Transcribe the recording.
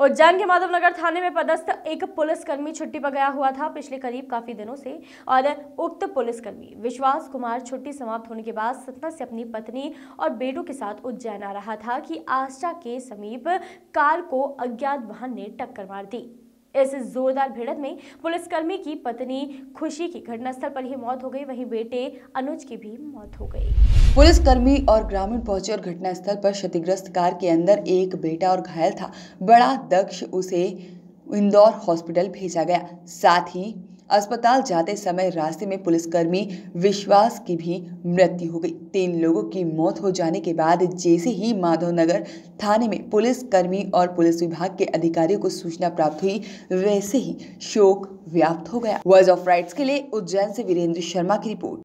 उज्जैन के माधवनगर थाने में पदस्थ एक पुलिसकर्मी छुट्टी पर गया हुआ था पिछले करीब काफी दिनों से और उक्त पुलिसकर्मी विश्वास कुमार छुट्टी समाप्त होने के बाद सतना से अपनी पत्नी और बेटों के साथ उज्जैन आ रहा था कि आशा के समीप कार को अज्ञात वाहन ने टक्कर मार दी इस जोरदार भिड़त में पुलिसकर्मी की पत्नी खुशी की घटनास्थल पर ही मौत हो गई वहीं बेटे अनुज की भी मौत हो गई पुलिसकर्मी और ग्रामीण पहुंचे और घटनास्थल पर क्षतिग्रस्त कार के अंदर एक बेटा और घायल था बड़ा दक्ष उसे इंदौर हॉस्पिटल भेजा गया साथ ही अस्पताल जाते समय रास्ते में पुलिसकर्मी विश्वास की भी मृत्यु हो गई तीन लोगों की मौत हो जाने के बाद जैसे ही माधवनगर थाने में पुलिसकर्मी और पुलिस विभाग के अधिकारियों को सूचना प्राप्त हुई वैसे ही शोक व्याप्त हो गया वॉइस ऑफ राइट्स के लिए उज्जैन से वीरेंद्र शर्मा की रिपोर्ट